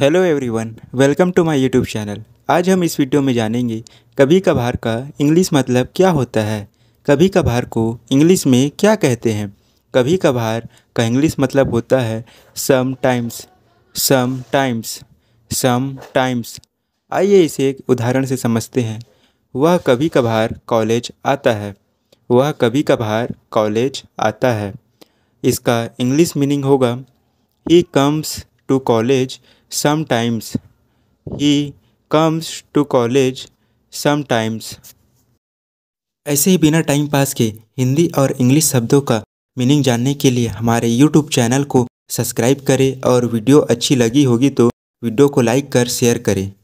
Hello everyone welcome to my YouTube channel आज हम इस वीडियो में जानेंगे कभी कभार का इंग्लिश मतलब क्या होता है कभी कभार को इंग्लिश में क्या कहते हैं कभी कभार का इंग्लिश मतलब होता है sometimes sometimes sometimes आइए इसे एक उदाहरण से समझते हैं वह कभी कभार कॉलेज आता है वह कभी कभार कॉलेज आता है इसका इंग्लिश मीनिंग होगा he comes to college Sometimes he comes to college sometimes. ऐसे ही बिना टाइम पास के हिंदी और इंग्लिश शब्दों का मीनिंग जानने के लिए हमारे यूट्यूब चैनल को सब्सक्राइब करें और वीडियो अच्छी लगी होगी तो वीडियो को लाइक कर शेयर करें